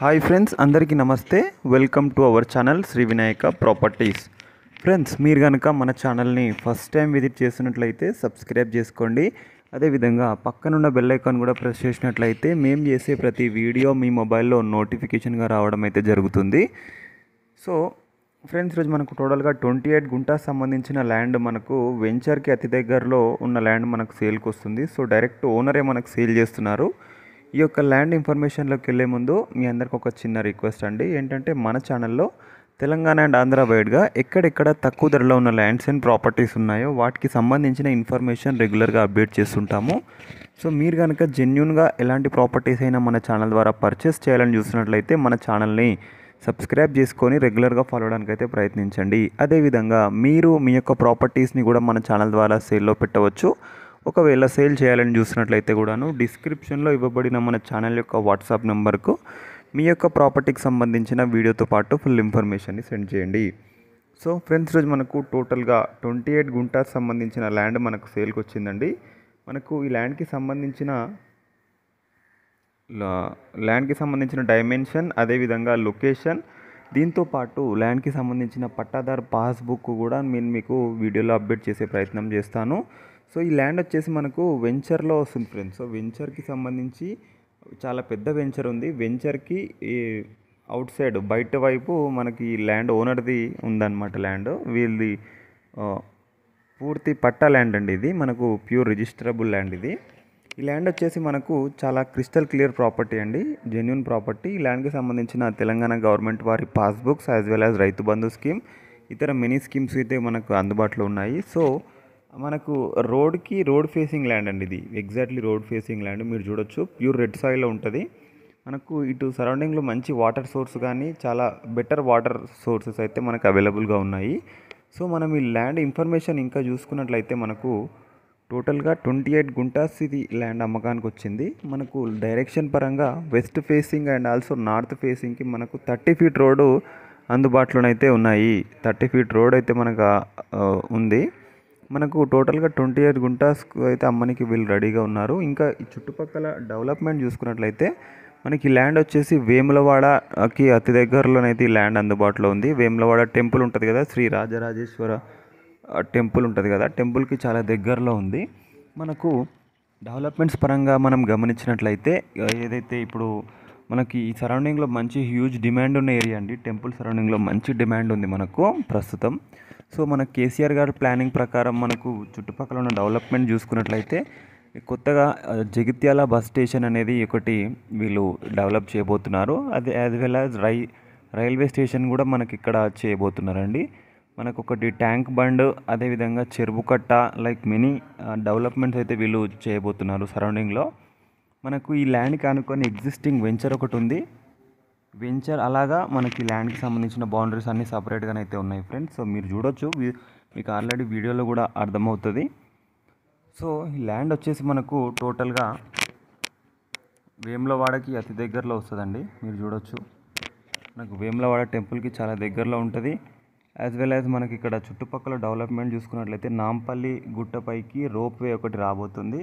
hi friends అందరికీ నమస్తే welcome to our channel Shri Vinayaka properties friends మీరు కనుక మన ఛానల్ని ఫస్ట్ టైం విజిట్ చేసినట్లయితే సబ్స్క్రైబ్ చేసుకోండి అదేవిధంగా పక్కనున్న బెల్ ఐకాన్ కూడా ప్రెస్ చేసినట్లయితే మేము చేసే ప్రతి వీడియో మీ మొబైల్లో నోటిఫికేషన్గా రావడం అయితే జరుగుతుంది సో ఫ్రెండ్స్ రోజు మనకు టోటల్గా ట్వంటీ ఎయిట్ గుంటా సంబంధించిన ల్యాండ్ మనకు వెంచర్కి అతి దగ్గరలో ఉన్న ల్యాండ్ మనకు సేల్కి వస్తుంది సో డైరెక్ట్ ఓనరే మనకు సేల్ చేస్తున్నారు ఈ యొక్క ల్యాండ్ ఇన్ఫర్మేషన్లోకి వెళ్ళే ముందు మీ అందరికి ఒక చిన్న రిక్వెస్ట్ అండి ఏంటంటే మన ఛానల్లో తెలంగాణ అండ్ ఆంధ్ర వైడ్గా ఎక్కడెక్కడ తక్కువ ధరలో ఉన్న ల్యాండ్స్ అండ్ ప్రాపర్టీస్ ఉన్నాయో వాటికి సంబంధించిన ఇన్ఫర్మేషన్ రెగ్యులర్గా అప్డేట్ చేస్తుంటాము సో మీరు కనుక జెన్యున్గా ఎలాంటి ప్రాపర్టీస్ అయినా మన ఛానల్ ద్వారా పర్చేస్ చేయాలని చూసినట్లయితే మన ఛానల్ని సబ్స్క్రైబ్ చేసుకొని రెగ్యులర్గా ఫాలో అవడానికి అయితే ప్రయత్నించండి అదేవిధంగా మీరు మీ యొక్క ప్రాపర్టీస్ని కూడా మన ఛానల్ ద్వారా సేల్లో పెట్టవచ్చు ఒకవేళ సేల్ చేయాలని చూసినట్లయితే కూడాను డిస్క్రిప్షన్లో ఇవ్వబడిన మన ఛానల్ యొక్క వాట్సాప్ నెంబర్కు మీ యొక్క ప్రాపర్టీకి సంబంధించిన వీడియోతో పాటు ఫుల్ ఇన్ఫర్మేషన్ని సెండ్ చేయండి సో ఫ్రెండ్స్ రోజు మనకు టోటల్గా ట్వంటీ ఎయిట్ గుంటాస్ సంబంధించిన ల్యాండ్ మనకు సేల్కి వచ్చిందండి మనకు ఈ ల్యాండ్కి సంబంధించిన ల్యాండ్కి సంబంధించిన డైమెన్షన్ అదేవిధంగా లొకేషన్ దీంతోపాటు ల్యాండ్కి సంబంధించిన పట్టాదారు పాస్బుక్ కూడా నేను మీకు వీడియోలో అప్డేట్ చేసే ప్రయత్నం చేస్తాను సో ఈ ల్యాండ్ వచ్చేసి మనకు వెంచర్లో వస్తుంది ఫ్రెండ్స్ సో వెంచర్కి సంబంధించి చాలా పెద్ద వెంచర్ ఉంది వెంచర్కి అవుట్ సైడ్ బయట వైపు మనకి ల్యాండ్ ఓనర్ది ఉందన్నమాట ల్యాండ్ వీళ్ళది పూర్తి పట్టా ల్యాండ్ అండి ఇది మనకు ప్యూర్ రిజిస్టరబుల్ ల్యాండ్ ఇది ఈ ల్యాండ్ వచ్చేసి మనకు చాలా క్రిస్టల్ క్లియర్ ప్రాపర్టీ అండి జెన్యున్ ప్రాపర్టీ ఈ ల్యాండ్కి సంబంధించిన తెలంగాణ గవర్నమెంట్ వారి passbooks as well as Rythu Bandhu scheme ఇతర మినీ స్కీమ్స్ అయితే మనకు అందుబాటులో ఉన్నాయి సో మనకు రోడ్కి రోడ్ ఫేసింగ్ ల్యాండ్ అండి ఇది ఎగ్జాక్ట్లీ రోడ్ ఫేసింగ్ ల్యాండ్ మీరు చూడొచ్చు ప్యూర్ రెడ్ సాయిల్లో ఉంటుంది మనకు ఇటు సరౌండింగ్లో మంచి వాటర్ సోర్స్ కానీ చాలా బెటర్ వాటర్ సోర్సెస్ అయితే మనకు అవైలబుల్గా ఉన్నాయి సో మనం ఈ ల్యాండ్ ఇన్ఫర్మేషన్ ఇంకా చూసుకున్నట్లయితే మనకు టోటల్గా ట్వంటీ ఎయిట్ గుంటాస్ ఇది ల్యాండ్ అమ్మకానికి వచ్చింది మనకు డైరెక్షన్ పరంగా west facing and also north ఫేసింగ్కి మనకు థర్టీ ఫీట్ రోడ్డు అందుబాటులోనైతే ఉన్నాయి థర్టీ ఫీట్ రోడ్ అయితే మనకు ఉంది మనకు టోటల్గా ట్వంటీ ఎయిట్ గుంటాస్కు అయితే అమ్మనికి వీళ్ళు రెడీగా ఉన్నారు ఇంకా ఈ చుట్టుపక్కల డెవలప్మెంట్ చూసుకున్నట్లయితే మనకి ల్యాండ్ వచ్చేసి వేములవాడకి అతి దగ్గరలోనైతే ఈ ల్యాండ్ అందుబాటులో ఉంది వేములవాడ టెంపుల్ ఉంటుంది కదా శ్రీ రాజరాజేశ్వర టెంపుల్ ఉంటుంది కదా టెంపుల్కి చాలా దగ్గరలో ఉంది మనకు డెవలప్మెంట్స్ పరంగా మనం గమనించినట్లయితే ఏదైతే ఇప్పుడు మనకి ఈ సరౌండింగ్లో మంచి హ్యూజ్ డిమాండ్ ఉన్న ఏరియా అండి టెంపుల్ సరౌండింగ్లో మంచి డిమాండ్ ఉంది మనకు ప్రస్తుతం సో మన కేసీఆర్ గారి ప్లానింగ్ ప్రకారం మనకు చుట్టుపక్కల ఉన్న డెవలప్మెంట్ చూసుకున్నట్లయితే కొత్తగా జగిత్యాల బస్ స్టేషన్ అనేది ఒకటి వీళ్ళు డెవలప్ చేయబోతున్నారు అది యాజ్ వెల్ యాజ్ రై రైల్వే స్టేషన్ కూడా మనకి ఇక్కడ చేయబోతున్నారండి మనకు ఒకటి ట్యాంక్ బండ్ అదేవిధంగా చెరువు కట్ట లైక్ మినీ డెవలప్మెంట్స్ అయితే వీళ్ళు చేయబోతున్నారు సరౌండింగ్లో మనకు ఈ ల్యాండ్కి అనుకొని ఎగ్జిస్టింగ్ వెంచర్ ఒకటి ఉంది వెంచర్ అలాగా మనకి ల్యాండ్కి సంబంధించిన బౌండరీస్ అన్నీ సపరేట్గానే అయితే ఉన్నాయి ఫ్రెండ్స్ సో మీరు చూడొచ్చు మీకు ఆల్రెడీ వీడియోలో కూడా అర్థమవుతుంది సో ఈ ల్యాండ్ వచ్చేసి మనకు టోటల్గా వేములవాడకి అతి దగ్గరలో వస్తుందండి మీరు చూడొచ్చు మనకు వేములవాడ టెంపుల్కి చాలా దగ్గరలో ఉంటుంది యాజ్ వెల్ యాజ్ మనకి ఇక్కడ చుట్టుపక్కల డెవలప్మెంట్ చూసుకున్నట్లయితే నాంపల్లి గుట్టపైకి రోప్ వే ఒకటి రాబోతుంది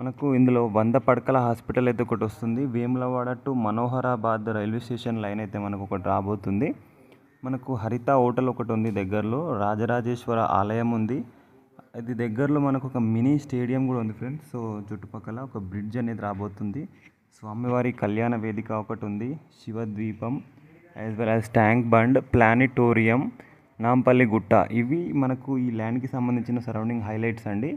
మనకు ఇందులో వంద పడకల హాస్పిటల్ అయితే ఒకటి వస్తుంది Vemulawada to Manoharabad railway station line అయితే మనకు ఒకటి రాబోతుంది మనకు హరిత హోటల్ ఒకటి ఉంది దగ్గరలో రాజరాజేశ్వర ఆలయం ఉంది అది దగ్గరలో మనకు ఒక మినీ స్టేడియం కూడా ఉంది ఫ్రెండ్స్ సో చుట్టుపక్కల ఒక బ్రిడ్జ్ అనేది రాబోతుంది స్వామివారి కళ్యాణ వేదిక ఒకటి ఉంది Shivadweepam as well as tank bund planetarium Nampally Gutta ఇవి మనకు ఈ ల్యాండ్కి సంబంధించిన సరౌండింగ్ హైలైట్స్ అండి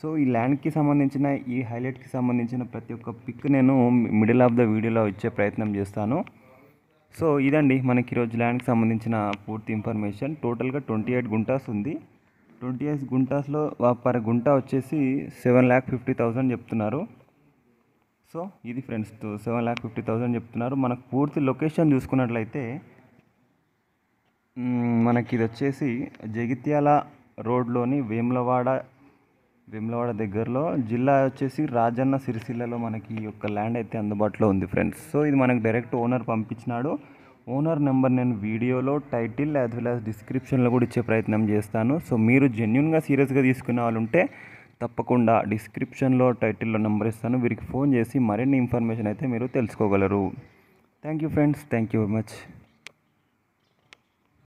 సో ఈ ల్యాండ్కి సంబంధించిన ఈ హైలైట్కి సంబంధించిన ప్రతి ఒక్క పిక్ నేను మిడిల్ ఆఫ్ ద వీడియోలో ఇచ్చే ప్రయత్నం చేస్తాను సో ఇదండి మనకి ఈరోజు ల్యాండ్కి సంబంధించిన పూర్తి ఇన్ఫర్మేషన్ టోటల్గా ట్వంటీ ఎయిట్ గుంటాస్ ఉంది ట్వంటీ ఎయిట్ గుంటాస్లో పర్ గుంట వచ్చేసి సెవెన్ ల్యాక్ ఫిఫ్టీ థౌజండ్ చెప్తున్నారు సో ఇది friends seven lakh fifty thousand చెప్తున్నారు మనకు పూర్తి లొకేషన్ చూసుకున్నట్లయితే మనకి ఇది వచ్చేసి జగిత్యాల రోడ్లోని వేములవాడ వేములవాడ దగ్గరలో జిల్లా వచ్చేసి రాజన్న సిరిసిల్లలో మనకి ఈ యొక్క ల్యాండ్ అయితే అందుబాటులో ఉంది ఫ్రెండ్స్ సో ఇది మనకు డైరెక్ట్ ఓనర్ పంపించినాడు ఓనర్ నెంబర్ నేను వీడియోలో టైటిల్ యాజ్ వెల్ యాజ్ డిస్క్రిప్షన్లో కూడా ఇచ్చే ప్రయత్నం చేస్తాను సో మీరు జెన్యున్గా సీరియస్గా తీసుకునే వాళ్ళు ఉంటే తప్పకుండా డిస్క్రిప్షన్లో టైటిల్లో నెంబర్ ఇస్తాను వీరికి ఫోన్ చేసి మరిన్ని ఇన్ఫర్మేషన్ అయితే మీరు తెలుసుకోగలరు thank you friends thank you very much